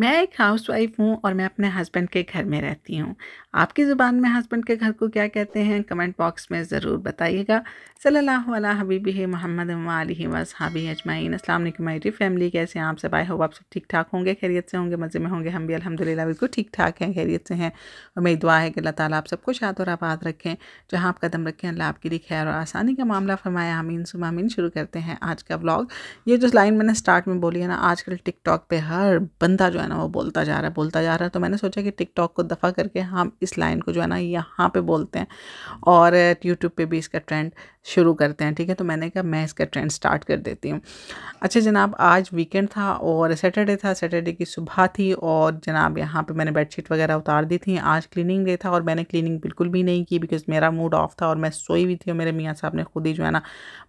मैं एक house wife हूँ और मैं अपने हस्बैंड के घर में रहती हूँ आपकी ज़ुबान में हस्बैंड के घर को क्या कहते हैं कमेंट बॉक्स में ज़रूर बताइएगा सल्ला हबीबी मोहम्मद वसाबी अजमाइन अस्सलाम वालेकुम मेरी फैमिली कैसे हैं आप सब आए हो आप सब ठीक ठाक होंगे खैरियत से होंगे मज़े में होंगे हम भी अलहमदिल्ला बिल्कुल ठीक ठाक हैं खैरियत से हैं और मेरी दुआ है कि अल्लाह ताली आप सबको शाद और आबाद रखें जहाँ आप कदम रखें अल्लाह आपके लिए खैर और आसानी का मामला फरमाया आमीन सुमामीन शुरू करते हैं आज का ब्लॉग ये जो लाइन मैंने स्टार्ट में बोली है ना आजकल टिकटॉक पर हर बंदा जो है है ना वो बोलता जा रहा है बोलता जा रहा है तो मैंने सोचा कि टिकटॉक को दफ़ा करके हम इस लाइन को जो है ना यहाँ पे बोलते हैं और यूट्यूब पे भी इसका ट्रेंड शुरू करते हैं ठीक है तो मैंने कहा मैं इसका ट्रेंड स्टार्ट कर देती हूँ अच्छा जनाब आज वीकेंड था और सैटरडे था सैटरडे की सुबह थी और जनाब यहाँ पे मैंने बेडशीट वगैरह उतार दी थी आज क्लीनिंग डे था और मैंने क्लीनिंग बिल्कुल भी नहीं की बिकॉज मेरा मूड ऑफ था और मैं सोई हुई थी और मेरे मियाँ साहब ने खुद ही जो है ना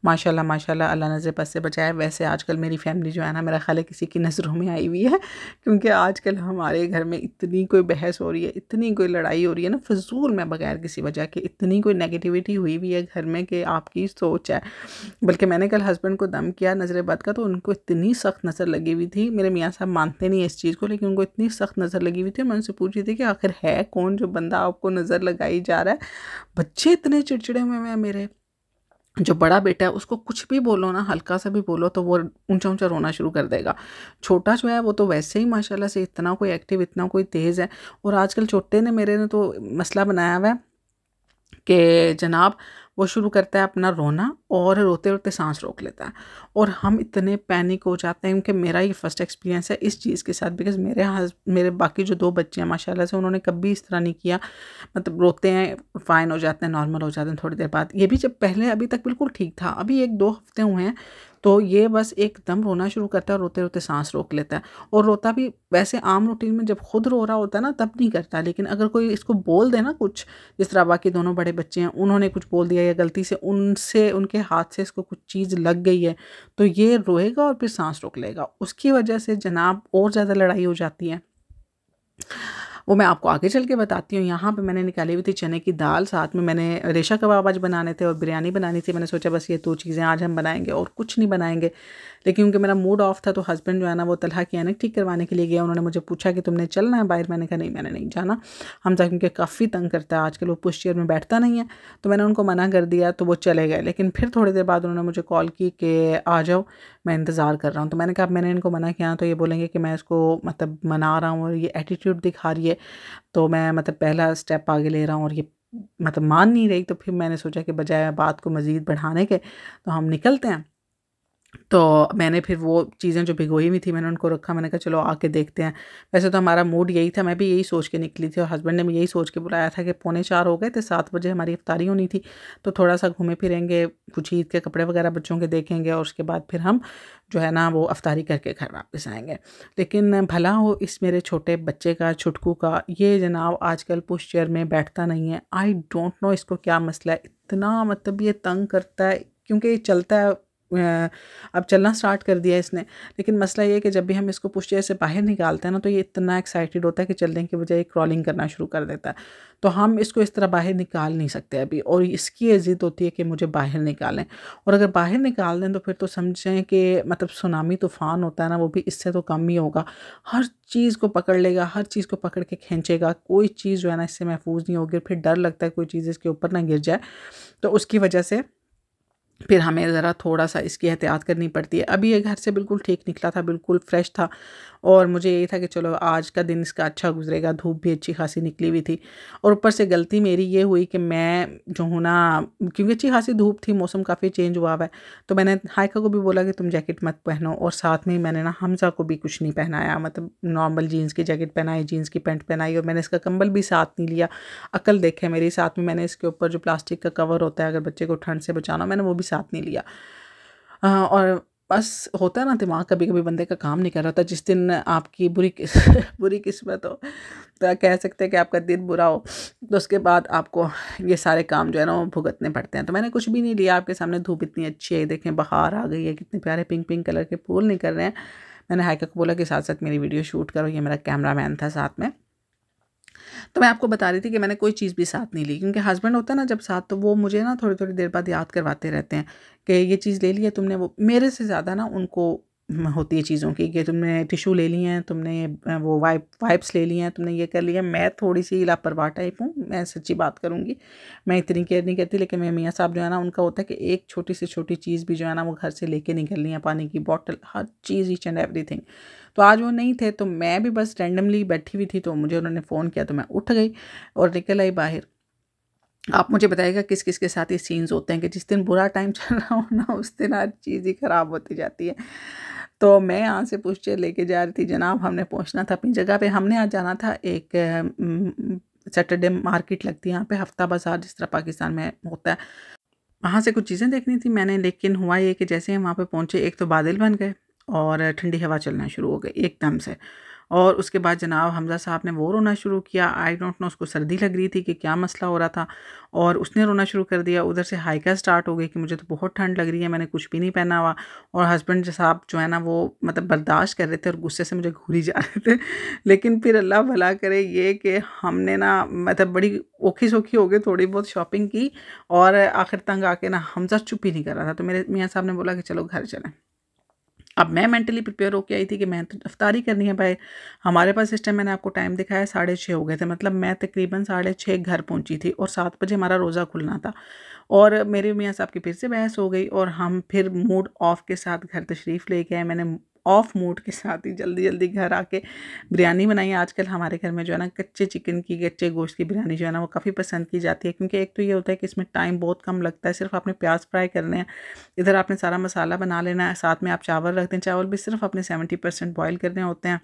माशाला माशा अल्लाह नज़र पस से बचाया वैसे आज मेरी फैमिली जो है ना मेरा ख्याल किसी की नज़रों में आई हुई है क्योंकि आज हमारे घर में इतनी कोई बहस हो रही है इतनी कोई लड़ाई हो रही है ना फजूल में बगैर किसी वजह के इतनी कोई नेगेटिविटी हुई हुई है घर में कि आप आपकी सोच है बल्कि मैंने कल हस्बैंड को दम किया नज़रबाद का तो उनको इतनी सख्त नज़र लगी हुई थी मेरे मियाँ साहब मानते नहीं इस चीज़ को लेकिन उनको इतनी सख्त नज़र लगी हुई थी मैं उनसे पूछी थी कि आखिर है कौन जो बंदा आपको नज़र लगाई जा रहा है बच्चे इतने चिड़चिड़े हुए हैं मेरे जो बड़ा बेटा है उसको कुछ भी बोलो ना हल्का सा भी बोलो तो वो ऊंचा ऊंचा रोना शुरू कर देगा छोटा जो है वो तो वैसे ही माशाल्लाह से इतना कोई एक्टिव इतना कोई तेज़ है और आजकल छोटे ने मेरे ने तो मसला बनाया हुआ है कि जनाब वो शुरू करता है अपना रोना और रोते रोते सांस रोक लेता है और हम इतने पैनिक हो जाते हैं क्योंकि मेरा ये फर्स्ट एक्सपीरियंस है इस चीज़ के साथ बिकॉज मेरे हस मेरे बाकी जो दो बच्चे हैं माशाल्लाह से उन्होंने कभी इस तरह नहीं किया मतलब रोते हैं फ़ाइन हो जाते हैं नॉर्मल हो जाते हैं थोड़ी देर बाद ये भी जब पहले अभी तक बिल्कुल ठीक था अभी एक दो हफ्ते हुए हैं तो ये बस एकदम रोना शुरू करता है रोते रोते सांस रोक लेता है और रोता भी वैसे आम रूटीन में जब खुद रो रहा होता है ना तब नहीं करता लेकिन अगर कोई इसको बोल दे ना कुछ जिस तरह बाकी दोनों बड़े बच्चे हैं उन्होंने कुछ बोल दिया या गलती से उनसे उनके हाथ से इसको कुछ चीज़ लग गई है तो ये रोएगा और फिर सांस रोक लेगा उसकी वजह से जनाब और ज़्यादा लड़ाई हो जाती है वो मैं आपको आगे चल के बताती हूँ यहाँ पर मैंने निकाली हुई थी चने की दाल साथ में मैंने रेशा कबाब आज बनाने थे और बिरयानी बनानी थी मैंने सोचा बस ये दो चीज़ें आज हम बनाएंगे और कुछ नहीं बनाएंगे लेकिन क्योंकि मेरा मूड ऑफ था तो हस्बैंड जो है ना वो तलहा की एनक ठीक करवाने के लिए गया उन्होंने मुझे पूछा कि तुमने चलना है बाहर मैंने कहा नहीं मैंने नहीं जाना हम हमजा क्योंकि काफ़ी तंग करता है आजकल वो पुश चेयर में बैठता नहीं है तो मैंने उनको मना कर दिया तो वो चले गए लेकिन फिर थोड़ी देर बाद उन्होंने मुझे कॉल की कि आ जाओ मैं इंतज़ार कर रहा हूँ तो मैंने कहा मैंने इनको मना किया तो ये बोलेंगे कि मैं इसको मतलब मना रहा हूँ और ये एटीट्यूड दिखा रही है है तो मैं मतलब पहला स्टेप आगे ले रहा हूँ और ये मतलब मान नहीं रही तो फिर मैंने सोचा कि बजाय बात को मज़ीद बढ़ाने के तो हम निकलते हैं तो मैंने फिर वो चीज़ें जो भिगोई हुई थी मैंने उनको रखा मैंने कहा चलो आके देखते हैं वैसे तो हमारा मूड यही था मैं भी यही सोच के निकली थी और हस्बैंड ने भी यही सोच के बुलाया था कि पौने चार हो गए थे सात बजे हमारी इफ्तारी होनी थी तो थोड़ा सा घूमे फिरेंगे कुछ ईद के कपड़े वगैरह बच्चों के देखेंगे और उसके बाद फिर हम जो है ना वो अफ्तारी करके घर वापस आएँगे लेकिन भला हो इस मेरे छोटे बच्चे का छुटकू का ये जनाब आजकल पुश चेयर में बैठता नहीं है आई डोंट नो इसको क्या मसला है इतना मतलब ये तंग करता है क्योंकि चलता है अब चलना स्टार्ट कर दिया इसने लेकिन मसला ये है कि जब भी हम इसको पुश्चेयर से बाहर निकालते हैं ना तो ये इतना एक्साइटेड होता है कि चलने की बजाय क्रॉलिंग करना शुरू कर देता है तो हम इसको इस तरह बाहर निकाल नहीं सकते अभी और इसकी जिद होती है कि मुझे बाहर निकालें और अगर बाहर निकाल दें तो फिर तो समझें कि मतलब सुनामी तूफ़ान होता है ना वो भी इससे तो कम ही होगा हर चीज़ को पकड़ लेगा हर चीज़ को पकड़ के खींचेगा कोई चीज़ जो है ना इससे महफूज नहीं होगी फिर डर लगता है कोई चीज़ इसके ऊपर ना गिर जाए तो उसकी वजह से फिर हमें ज़रा थोड़ा सा इसकी एहतियात करनी पड़ती है अभी ये घर से बिल्कुल ठीक निकला था बिल्कुल फ्रेश था और मुझे यही था कि चलो आज का दिन इसका अच्छा गुजरेगा धूप भी अच्छी खासी निकली हुई थी और ऊपर से गलती मेरी ये हुई कि मैं जो हूँ ना क्योंकि अच्छी खासी धूप थी मौसम काफ़ी चेंज हुआ हुआ है तो मैंने हाइका को भी बोला कि तुम जैकेट मत पहनो और साथ में ही मैंने ना हमज़ा को भी कुछ नहीं पहनाया मतलब नॉर्मल जीन्स की जैकेट पहनाई जीन्स की पैंट पहनाई और मैंने इसका कंबल भी साथ नहीं लिया अकल देखे मेरी साथ में मैंने इसके ऊपर जो प्लास्टिक का कवर होता है अगर बच्चे को ठंड से बचाना मैंने वो भी साथ नहीं लिया और बस होता है ना दिमाग कभी कभी बंदे का काम नहीं कर रहा था जिस दिन आपकी बुरी किस बुरी किस्मत हो तो कह सकते हैं कि आपका दिन बुरा हो तो उसके बाद आपको ये सारे काम जो है ना वो भुगतने पड़ते हैं तो मैंने कुछ भी नहीं लिया आपके सामने धूप इतनी अच्छी है देखें बाहर आ गई है कितने प्यारे पिंक पिंक कलर के फूल निकल रहे हैं मैंने हाइक को बोला कि साथ साथ मेरी वीडियो शूट करो ये मेरा कैमरा मैन था साथ में तो मैं आपको बता रही थी कि मैंने कोई चीज़ भी साथ नहीं ली क्योंकि हस्बैंड होता है ना जब साथ तो वो मुझे ना थोड़ी थोड़ी देर बाद याद करवाते रहते हैं कि ये चीज़ ले ली है तुमने वो मेरे से ज़्यादा ना उनको होती है चीज़ों की कि तुमने टिशू ले लिए हैं तुमने वो वाइप वाइप्स ले लिए हैं तुमने ये कर लिया मैं थोड़ी सी लापरवाह टाइप हूँ मैं सच्ची बात करूँगी मैं इतनी केयर नहीं करती लेकिन मेरे मियाँ साहब जो है ना उनका होता है कि एक छोटी से छोटी चीज़ भी जो है ना वो घर से लेके निकलनी है पानी की बॉटल हर चीज़ ईच एंड एवरी थिंग तो आज वो नहीं थे तो मैं भी बस रेंडमली बैठी हुई थी तो मुझे उन्होंने फ़ोन किया तो मैं उठ गई और निकल आई बाहर आप मुझे बताइएगा किस किस के साथ ये सीन्स होते हैं कि जिस दिन बुरा टाइम चल रहा हो ना उस दिन हर चीज़ ही ख़राब होती जाती है तो मैं यहाँ से पूछे लेके जा रही थी जनाब हमने पहुँचना था अपनी जगह पे हमने आज जाना था एक सैटरडे मार्केट लगती है यहाँ पे हफ्ता बाज़ार जिस तरह पाकिस्तान में होता है वहाँ से कुछ चीज़ें देखनी थी मैंने लेकिन हुआ ये कि जैसे हम वहाँ पर पहुँचे एक तो बादल बन गए और ठंडी हवा चलना शुरू हो गई एकदम से और उसके बाद जनाब हमजा साहब ने वो रोना शुरू किया आई डोंट नो उसको सर्दी लग रही थी कि क्या मसला हो रहा था और उसने रोना शुरू कर दिया उधर से हाइका स्टार्ट हो गई कि मुझे तो बहुत ठंड लग रही है मैंने कुछ भी नहीं पहना हुआ और हस्बैंड साहब जो है ना वो मतलब बर्दाश्त कर रहे थे और गुस्से से मुझे घूरी जा रहे थे लेकिन फिर अल्लाह भला करे ये कि हमने ना मतलब बड़ी औखी सोखी हो गई थोड़ी बहुत शॉपिंग की और आखिर तंग आके ना हमजा चुप ही नहीं कर रहा था तो मेरे मियाँ साहब ने बोला कि चलो घर चलें अब मैं मेंटली प्रिपेयर होकर आई थी कि मैं तो रफ्तारी करनी है भाई हमारे पास इस टाइम मैंने आपको टाइम दिखाया साढ़े छः हो गए थे मतलब मैं तकरीबन साढ़े छः घर पहुंची थी और सात बजे हमारा रोज़ा खुलना था और मेरे मियाँ साहब की फिर से बहस हो गई और हम फिर मूड ऑफ के साथ घर तशरीफ़ ले गए मैंने ऑफ मूड के साथ ही जल्दी जल्दी घर आके बिरयानी बनाइए आजकल हमारे घर में जो है ना कच्चे चिकन की कच्चे गोश्त की बिरयानी जो है ना वो काफ़ी पसंद की जाती है क्योंकि एक तो ये होता है कि इसमें टाइम बहुत कम लगता है सिर्फ आपने प्याज फ्राई करने हैं इधर आपने सारा मसाला बना लेना है साथ में आप चावल रख दें चावल भी सिर्फ अपने सेवेंटी परसेंट बॉयल करने होते हैं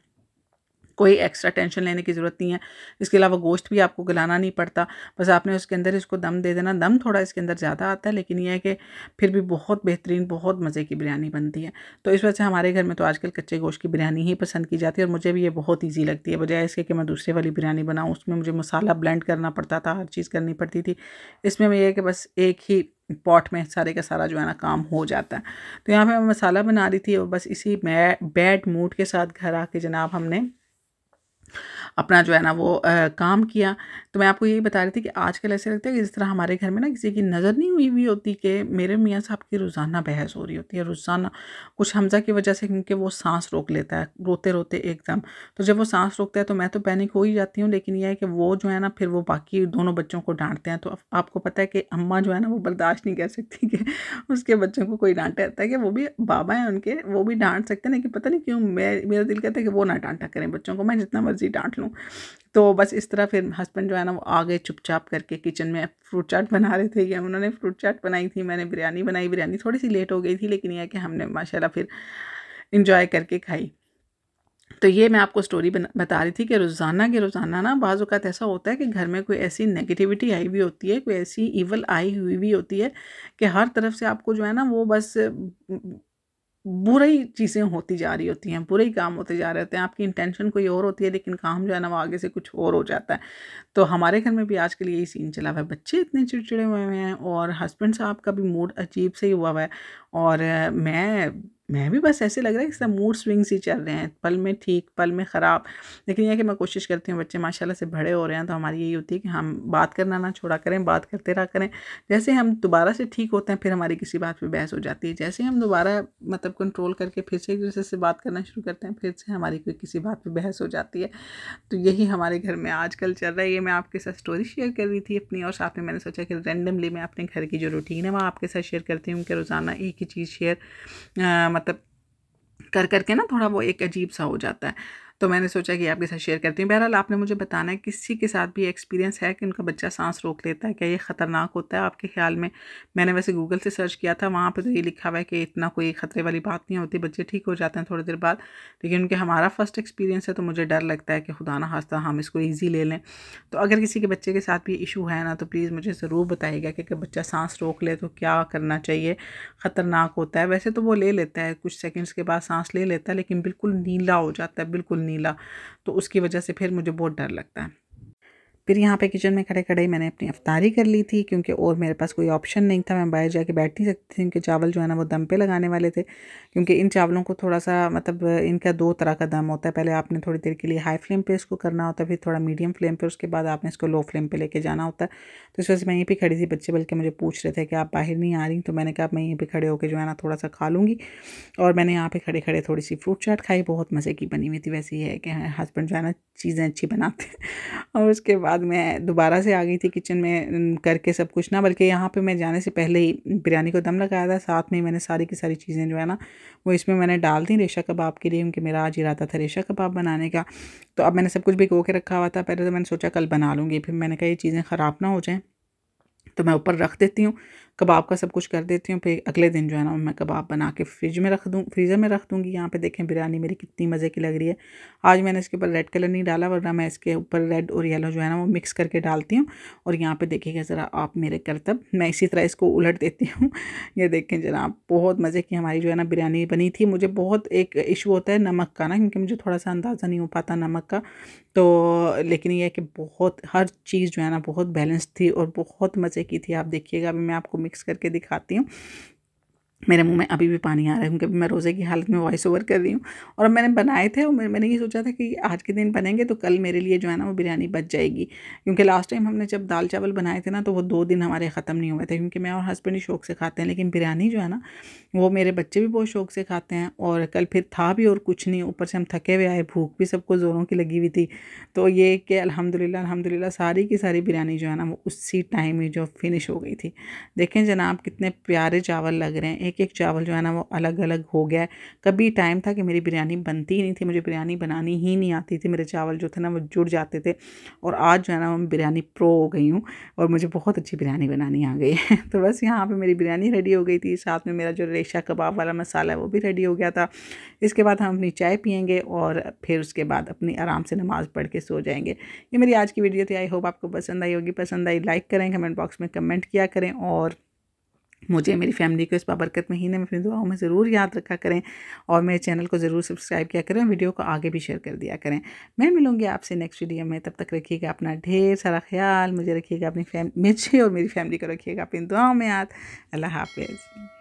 कोई एक्स्ट्रा टेंशन लेने की ज़रूरत नहीं है इसके अलावा गोश्त भी आपको गलाना नहीं पड़ता बस आपने उसके अंदर इसको दम दे देना दम थोड़ा इसके अंदर ज़्यादा आता है लेकिन यह है कि फिर भी बहुत बेहतरीन बहुत मज़े की बिरयानी बनती है तो इस वजह से हमारे घर में तो आजकल कच्चे गोश्त की बिरयानी ही पसंद की जाती है और मुझे भी ये बहुत ईजी लगती है बजाय इसके कि मैं दूसरे वाली बिरयानी बनाऊँ उसमें मुझे मसाला ब्लेंड करना पड़ता था हर चीज़ करनी पड़ती थी इसमें मैं ये है कि बस एक ही पॉट में सारे का सारा जो है ना काम हो जाता है तो यहाँ पे मैं मसाला बना रही थी और बस इसी बैड मूड के साथ घर आके जनाब हमने अपना जो है ना वो आ, काम किया तो मैं आपको यही बता रही थी कि आजकल ऐसे लगता है कि जिस तरह हमारे घर में ना किसी की नज़र नहीं हुई हुई होती कि मेरे मियाँ साहब की रोज़ाना बहस हो रही होती है रोज़ाना कुछ हमजा की वजह से क्योंकि वो सांस रोक लेता है रोते रोते एकदम तो जब वो सांस रोकता है तो मैं तो पैनिक हो ही जाती हूँ लेकिन यह है कि वो जो है ना फिर वो बाकी दोनों बच्चों को डांटते हैं तो आपको पता है कि अम्मा जो है ना वो बर्दाश्त नहीं कर सकती कि उसके बच्चों को कोई डांटा रहता है कि वो भी बाबा हैं उनके वो भी डांट सकते हैं लेकिन पता नहीं क्यों मैं मेरा दिल कहता है कि वो ना डांटा करें बच्चों को मैं जितना मर्ज़ी डांट लूँ तो बस इस तरह फिर हस्बैंड जो है ना वो आ गए चुपचाप करके किचन में फ्रूट चाट बना रहे थे या उन्होंने फ्रूट चाट बनाई थी मैंने बिरयानी बनाई बिरयानी थोड़ी सी लेट हो गई थी लेकिन यह कि हमने माशाल्लाह फिर इंजॉय करके खाई तो ये मैं आपको स्टोरी बता रही थी कि रोज़ाना के रोज़ाना ना बाज़ ऐसा होता है कि घर में कोई ऐसी नेगेटिविटी आई हुई होती है कोई ऐसी इवल आई हुई भी होती है कि हर तरफ से आपको जो है ना वो बस बुरी चीज़ें होती जा रही होती हैं बुरे काम होते जा रहे होते हैं आपकी इंटेंशन कोई और होती है लेकिन काम जो है ना वो आगे से कुछ और हो जाता है तो हमारे घर में भी आज के लिए यही सीन चला हुआ है बच्चे इतने चिड़चिड़े हुए हैं और हस्बैंड साहब का भी मूड अजीब से ही हुआ हुआ है और मैं मैं भी बस ऐसे लग रहा है कि सब मूड स्विंग्स ही चल रहे हैं पल में ठीक पल में ख़राब लेकिन यह कि मैं कोशिश करती हूँ बच्चे माशाल्लाह से बड़े हो रहे हैं तो हमारी यही होती है कि हम बात करना ना छोड़ा करें बात करते रहा करें जैसे हम दोबारा से ठीक होते हैं फिर हमारी किसी बात पर बहस हो जाती है जैसे हम दोबारा मतलब कंट्रोल करके फिर से एक दूसरे से बात करना शुरू करते हैं फिर से हमारी कोई किसी बात पर बहस हो जाती है तो यही हमारे घर में आजकल चल रहा है ये मैं आपके साथ स्टोरी शेयर कर रही थी अपनी और साथ में मैंने सोचा कि रैंडमली मैं अपने घर की जो रूटीन है वह आपके साथ शेयर करती हूँ कि रोज़ाना एक ही चीज़ शेयर मतलब कर करके ना थोड़ा वो एक अजीब सा हो जाता है तो मैंने सोचा कि आपके साथ शेयर करती हूँ बहरहाल आपने मुझे बताना है किसी के साथ भी एक्सपीरियंस है कि उनका बच्चा सांस रोक लेता है क्या ये ख़तरनाक होता है आपके ख्याल में मैंने वैसे गूगल से सर्च किया था वहाँ पर तो ये लिखा हुआ है कि इतना कोई ख़तरे वाली बात नहीं होती बच्चे ठीक हो जाते हैं थोड़ी देर बाद लेकिन उनके हमारा फर्स्ट एक्सपीरियंस है तो मुझे डर लगता है कि खुदा ना हास्ता हम इसको ईजी ले लें तो अगर किसी के बच्चे के साथ भी इशू है ना तो प्लीज़ मुझे ज़रूर बताइएगा कि अगर बच्चा सांस रोक ले तो क्या करना चाहिए ख़तरनाक होता है वैसे तो वो ले लेता है कुछ सेकेंड्स के बाद सांस ले लेता है लेकिन बिल्कुल नीला हो जाता है बिल्कुल नीला तो उसकी वजह से फिर मुझे बहुत डर लगता है फिर यहाँ पे किचन में खड़े खड़े मैंने अपनी अफ्तारी कर ली थी क्योंकि और मेरे पास कोई ऑप्शन नहीं था मैं बाहर जाके बैठ नहीं सकती थी इनके चावल जो है ना वो दम पे लगाने वाले थे क्योंकि इन चावलों को थोड़ा सा मतलब इनका दो तरह का दम होता है पहले आपने थोड़ी देर के लिए हाई फ्लेम पर इसको करना होता है फिर थोड़ा मीडियम फ्लेम पर उसके बाद आपने इसको लो फ्लेम पर लेके जाना होता है तो इस वजह से मैं यहीं पर खड़ी थी बच्चे बल्कि मुझे पूछ रहे थे कि आप बाहर नहीं आ रही तो मैंने कहा मैं यहीं पर खड़े होकर जो है ना थोड़ा सा खा लूँगी और मैंने यहाँ पर खड़े खड़े थोड़ी सी फ्रूट चाट खाई बहुत मज़े की बनी हुई थी वैसे ही है कि हस्बैंड हाँ, जो है ना चीज़ें अच्छी बनाते हैं और उसके बाद बाद मैं दोबारा से आ गई थी किचन में करके सब कुछ ना बल्कि यहाँ पे मैं जाने से पहले ही बिरयानी को दम लगाया था साथ में ही मैंने सारी की सारी चीज़ें जो है ना वो इसमें मैंने डाल दी रेशा कबाब के लिए क्योंकि मेरा आज इरादा था रेशा कबाब बनाने का तो अब मैंने सब कुछ भिगो के रखा हुआ था पहले तो मैंने सोचा कल बना लूँगी फिर मैंने कहा ये चीज़ें ख़राब ना हो जाएँ तो मैं ऊपर रख देती हूँ कबाब का सब कुछ कर देती हूँ फिर अगले दिन जो है ना मैं कबाब बना के फ्रिज में रख दूँ फ्रीज़र में रख दूँगी यहाँ पे देखें बिरयानी मेरी कितनी मज़े की लग रही है आज मैंने इसके ऊपर रेड कलर नहीं डाला वरना मैं इसके ऊपर रेड और येलो जो है ना वो मिक्स करके डालती हूँ और यहाँ पर देखिएगा ज़रा आप मेरे करतब मैं इसी तरह इसको उलट देती हूँ ये देखें जरा बहुत मज़े की हमारी जो है ना बिरयानी बनी थी मुझे बहुत एक इशू होता है नमक का ना क्योंकि मुझे थोड़ा सा अंदाज़ा नहीं हो पाता नमक का तो लेकिन यह है कि बहुत हर चीज़ जो है ना बहुत बैलेंस थी और बहुत मज़े की थी आप देखिएगा अभी मैं आपको मिक्स करके दिखाती हूँ मेरे मुंह में अभी भी पानी आ रहा है क्योंकि मैं रोज़े की हालत में वॉइस ओवर कर रही हूँ और मैंने बनाए थे और मैंने ये सोचा था कि आज के दिन बनेंगे तो कल मेरे लिए जो है ना वो बिरयानी बच जाएगी क्योंकि लास्ट टाइम हमने जब दाल चावल बनाए थे ना तो वो दो दिन हमारे ख़त्म नहीं हुए थे क्योंकि मैं और हस्बैंड ही शौक से खाते हैं लेकिन बिरयानी जो है ना वो मेरे बच्चे भी बहुत शौक से खाते हैं और कल फिर था भी और कुछ नहीं ऊपर से हम थके हुए आए भूख भी सबको ज़ोरों की लगी हुई थी तो ये कि अलहमदिल्ला अलहमदिल्ला सारी की सारी बिरयानी जो है ना वो उसी टाइम ही जो फिनिश हो गई थी देखें जनाब कितने प्यारे चावल लग रहे हैं एक एक चावल जो है ना वो अलग अलग हो गया कभी टाइम था कि मेरी बिरयानी बनती ही नहीं थी मुझे बिरयानी बनानी ही नहीं आती थी मेरे चावल जो थे ना वो जुड़ जाते थे और आज जो है ना मैं बिरयानी प्रो हो गई हूँ और मुझे बहुत अच्छी बिरयानी बनानी आ गई है तो बस यहाँ पर मेरी बिरयानी रेडी हो गई थी साथ में मेरा जो रेशा कबाब वाला मसाला है वो भी रेडी हो गया था इसके बाद हम अपनी चाय पियेंगे और फिर उसके बाद अपनी आराम से नमाज़ पढ़ के सो जाएंगे ये मेरी आज की वीडियो थी आई होप आपको पसंद आई होगी पसंद आई लाइक करें कमेंट बॉक्स में कमेंट किया करें और मुझे मेरी फैमिली को इस बाबरकत महीने में अपनी दुआओं में ज़रूर याद रखा करें और मेरे चैनल को ज़रूर सब्सक्राइब किया करें वीडियो को आगे भी शेयर कर दिया करें मैं मिलूंगी आपसे नेक्स्ट वीडियो में तब तक रखिएगा अपना ढेर सारा ख्याल मुझे रखिएगा अपनी फैम मुझे और मेरी फैमिली को रखिएगा अपनी दुआओं में याद अल्लाह हाफिज़